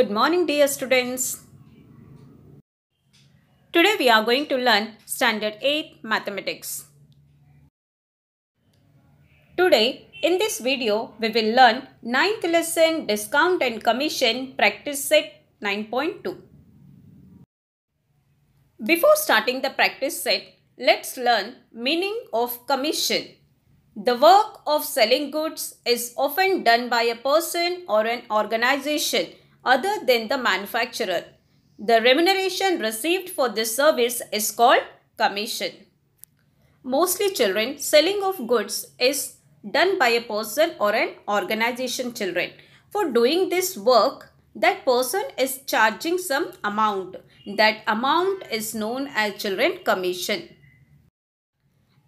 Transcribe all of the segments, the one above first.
Good morning dear students. Today we are going to learn Standard 8 Mathematics. Today in this video we will learn 9th lesson Discount and Commission Practice Set 9.2. Before starting the practice set, let's learn meaning of commission. The work of selling goods is often done by a person or an organization other than the manufacturer. The remuneration received for this service is called commission. Mostly children, selling of goods is done by a person or an organization children. For doing this work, that person is charging some amount. That amount is known as children commission.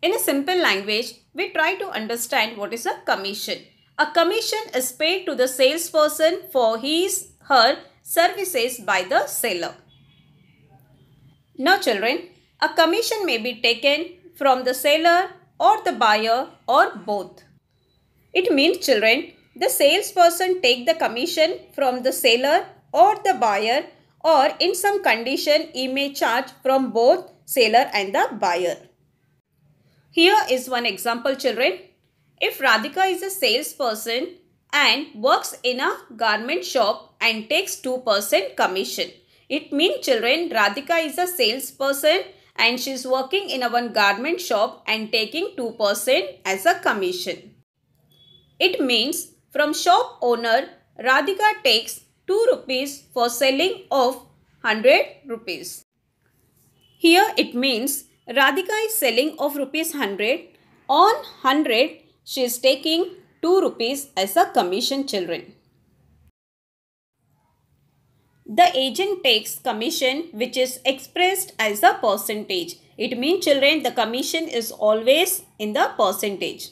In a simple language, we try to understand what is a commission. A commission is paid to the salesperson for his her services by the seller. Now children, a commission may be taken from the seller or the buyer or both. It means children, the salesperson take the commission from the seller or the buyer or in some condition he may charge from both seller and the buyer. Here is one example children. If Radhika is a salesperson and works in a garment shop and takes 2% commission. It means children, Radhika is a salesperson and she is working in a one garment shop and taking 2% as a commission. It means from shop owner, Radhika takes 2 rupees for selling of 100 rupees. Here it means Radhika is selling of rupees 100. On 100, she is taking 2 rupees as a commission children the agent takes commission which is expressed as a percentage. It means children the commission is always in the percentage.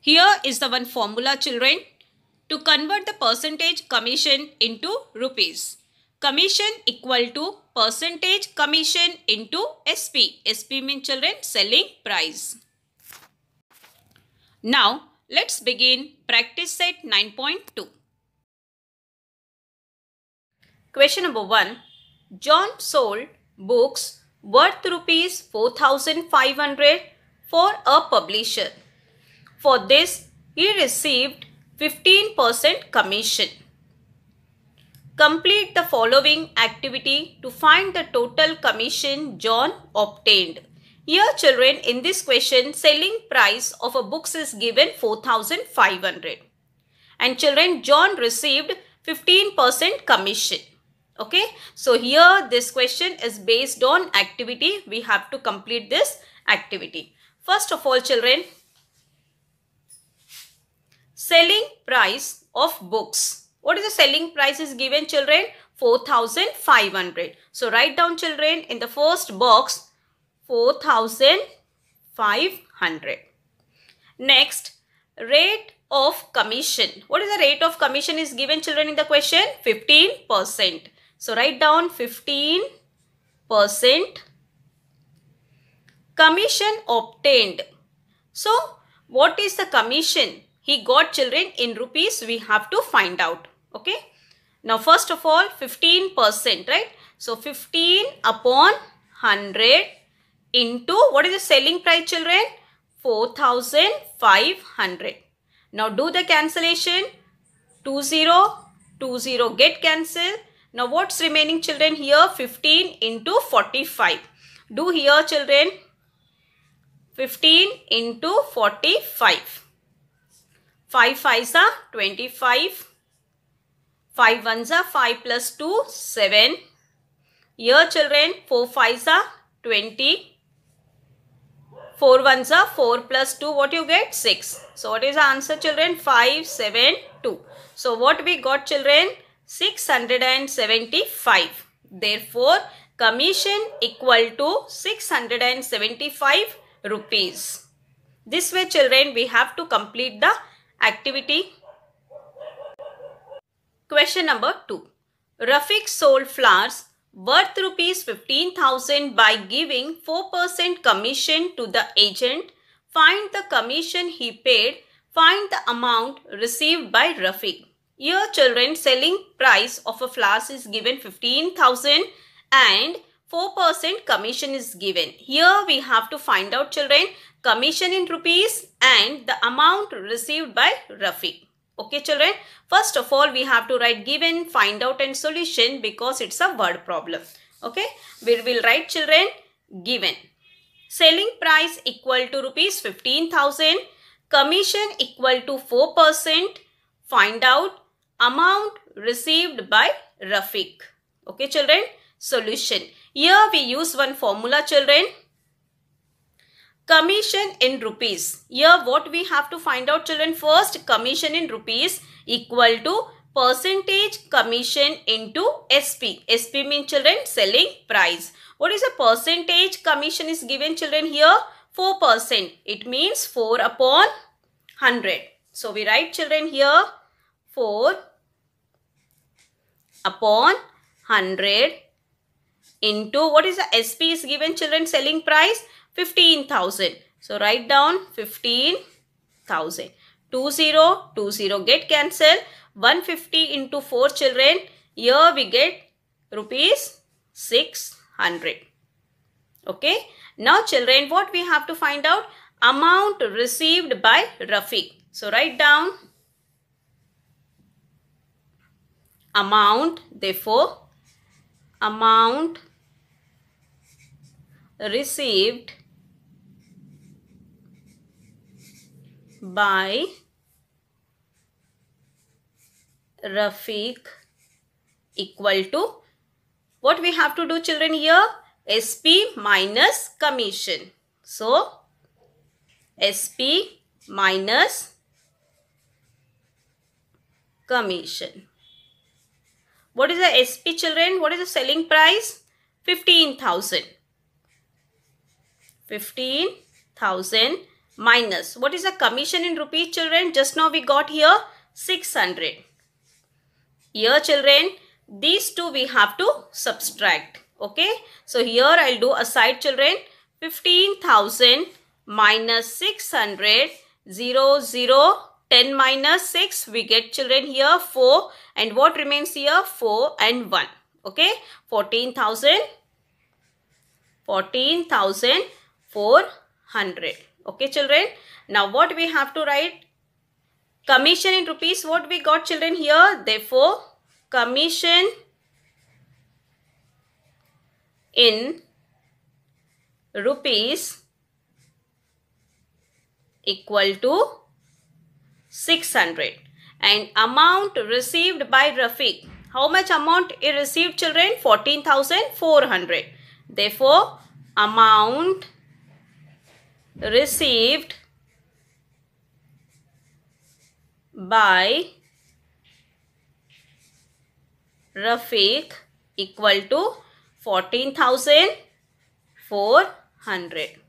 Here is the one formula children to convert the percentage commission into rupees. Commission equal to percentage commission into SP. SP means children selling price. Now let's begin practice set 9.2. Question number 1. John sold books worth rupees 4500 for a publisher. For this, he received 15% commission. Complete the following activity to find the total commission John obtained. Here children, in this question, selling price of a books is given 4500 and children John received 15% commission okay so here this question is based on activity we have to complete this activity first of all children selling price of books what is the selling price is given children 4500 so write down children in the first box 4500 next rate of commission what is the rate of commission is given children in the question 15 percent so write down 15 percent commission obtained. So what is the commission he got children in rupees we have to find out. Okay. Now first of all 15 percent right. So 15 upon 100 into what is the selling price children 4500. Now do the cancellation 2020 get cancelled now what's remaining children here? 15 into 45. Do here children 15 into 45. 5 5s are 25. 5 1s are 5 plus 2 7. Here children 4 5s are 20. 4 1s are 4 plus 2 what you get 6. So what is the answer children 5 7 2. So what we got children 675. Therefore, commission equal to 675 rupees. This way children, we have to complete the activity. Question number 2. Rafiq sold flowers worth rupees 15,000 by giving 4% commission to the agent. Find the commission he paid. Find the amount received by Rafiq. Here children selling price of a flowers is given 15,000 and 4% commission is given. Here we have to find out children commission in rupees and the amount received by Rafi. Okay children, first of all we have to write given, find out and solution because it's a word problem. Okay, we will write children given. Selling price equal to rupees 15,000, commission equal to 4%, find out amount received by Rafiq. Okay children, solution. Here we use one formula children. Commission in rupees. Here what we have to find out children first commission in rupees equal to percentage commission into SP. SP means children selling price. What is the percentage commission is given children here? 4%. It means 4 upon 100. So we write children here 4 upon 100 into what is the SP is given children selling price 15,000. So write down 15,000. 20, 20 get cancel. 150 into 4 children. Here we get rupees 600. Okay. Now children what we have to find out? Amount received by Rafiq. So write down amount therefore amount received by Rafiq equal to what we have to do children here SP minus commission. So SP minus commission. What is the SP children? What is the selling price? 15,000. 15,000 minus. What is the commission in rupees children? Just now we got here 600. Here children, these two we have to subtract. Okay. So here I'll do aside children. 15,000 minus 600 0 10 minus 6 we get children here 4 and what remains here 4 and 1 okay 14,000 14,400 okay children now what we have to write commission in rupees what we got children here therefore commission in rupees equal to 600 and amount received by Rafiq. How much amount he received children? 14,400. Therefore, amount received by Rafiq equal to 14,400.